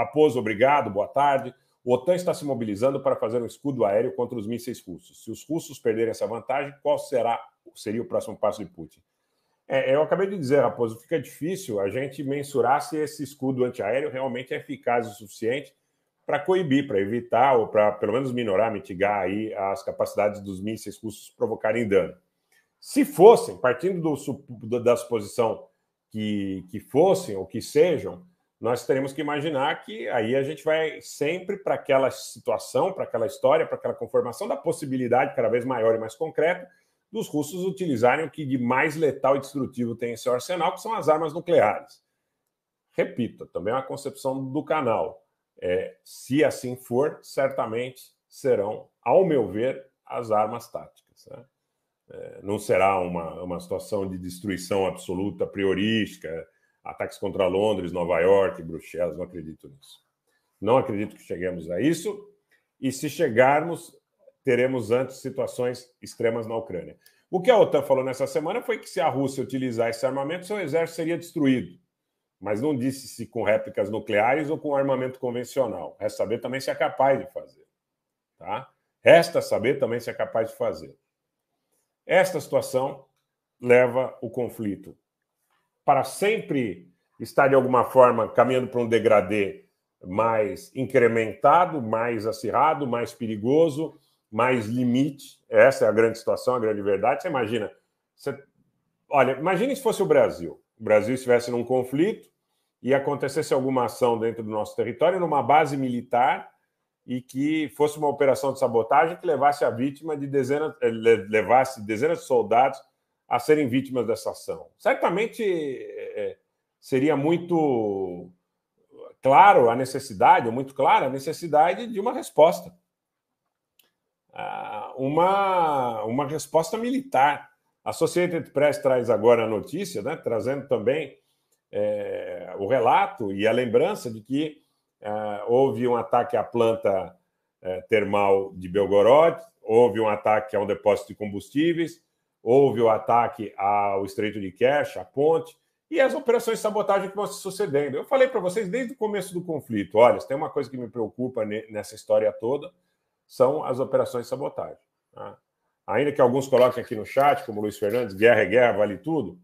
Raposo, obrigado, boa tarde. O OTAN está se mobilizando para fazer um escudo aéreo contra os mísseis russos. Se os russos perderem essa vantagem, qual será seria o próximo passo de Putin? É, eu acabei de dizer, Raposo, fica difícil a gente mensurar se esse escudo antiaéreo realmente é eficaz o suficiente para coibir, para evitar ou para pelo menos minorar, mitigar aí as capacidades dos mísseis russos provocarem dano. Se fossem, partindo do, da suposição que, que fossem ou que sejam, nós teremos que imaginar que aí a gente vai sempre para aquela situação, para aquela história, para aquela conformação da possibilidade cada vez maior e mais concreta dos russos utilizarem o que de mais letal e destrutivo tem em seu arsenal, que são as armas nucleares. Repito, também é uma concepção do canal. É, se assim for, certamente serão, ao meu ver, as armas táticas. Né? É, não será uma, uma situação de destruição absoluta, priorística, ataques contra Londres, Nova York, Bruxelas, não acredito nisso. Não acredito que cheguemos a isso. E se chegarmos, teremos antes situações extremas na Ucrânia. O que a OTAN falou nessa semana foi que se a Rússia utilizar esse armamento, seu exército seria destruído. Mas não disse se com réplicas nucleares ou com armamento convencional. Resta saber também se é capaz de fazer. Tá? Resta saber também se é capaz de fazer. Esta situação leva o conflito para sempre está, de alguma forma, caminhando para um degradê mais incrementado, mais acirrado, mais perigoso, mais limite. Essa é a grande situação, a grande verdade. Você imagina. Você... Olha, imagine se fosse o Brasil. O Brasil estivesse num conflito e acontecesse alguma ação dentro do nosso território, numa base militar, e que fosse uma operação de sabotagem que levasse a vítima de dezenas, eh, levasse dezenas de soldados a serem vítimas dessa ação. Certamente é, é seria muito claro a necessidade, muito clara a necessidade de uma resposta. Ah, uma, uma resposta militar. A Associated Press traz agora a notícia, né, trazendo também é, o relato e a lembrança de que é, houve um ataque à planta é, termal de Belgorod, houve um ataque a um depósito de combustíveis, houve o ataque ao Estreito de Kerch, à ponte, e as operações de sabotagem que vão se sucedendo. Eu falei para vocês desde o começo do conflito: olha, se tem uma coisa que me preocupa nessa história toda, são as operações de sabotagem. Tá? Ainda que alguns coloquem aqui no chat, como Luiz Fernandes, guerra é guerra, vale tudo.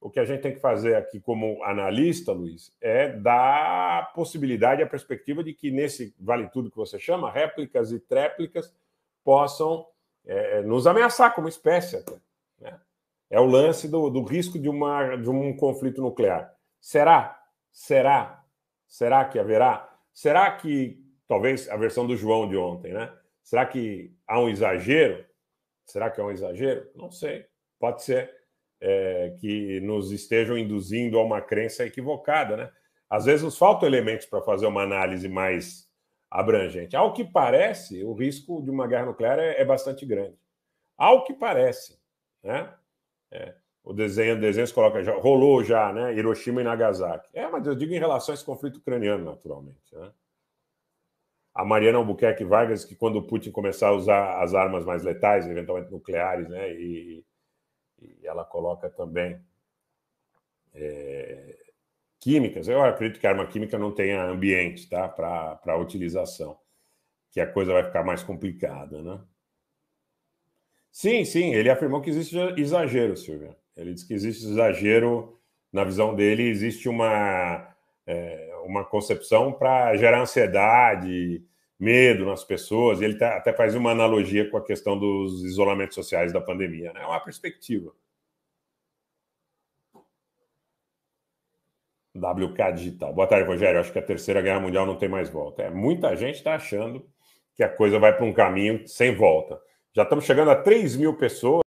O que a gente tem que fazer aqui como analista, Luiz, é dar a possibilidade, a perspectiva de que nesse vale tudo que você chama, réplicas e tréplicas possam é, é nos ameaçar como espécie até. Né? É o lance do, do risco de, uma, de um conflito nuclear. Será? Será? Será que haverá? Será que, talvez a versão do João de ontem, né? Será que há um exagero? Será que é um exagero? Não sei. Pode ser é, que nos estejam induzindo a uma crença equivocada, né? Às vezes nos faltam elementos para fazer uma análise mais abrangente. Ao que parece, o risco de uma guerra nuclear é, é bastante grande. Ao que parece, né? É, o desenho, desenhos coloca, já, rolou já, né? Hiroshima e Nagasaki. É, mas eu digo em relação a esse conflito ucraniano, naturalmente. Né? A Mariana Albuquerque Vargas, que quando o Putin começar a usar as armas mais letais, eventualmente nucleares, né? E, e ela coloca também químicas, eu acredito que a arma química não tenha ambiente tá? para utilização, que a coisa vai ficar mais complicada, né? Sim, sim, ele afirmou que existe exagero, Silvia. Ele disse que existe exagero, na visão dele, existe uma, é, uma concepção para gerar ansiedade, medo nas pessoas. Ele tá, até faz uma analogia com a questão dos isolamentos sociais da pandemia. Né? É uma perspectiva. WK Digital. Boa tarde, Rogério. Acho que a Terceira Guerra Mundial não tem mais volta. É, muita gente está achando que a coisa vai para um caminho sem volta. Já estamos chegando a 3 mil pessoas.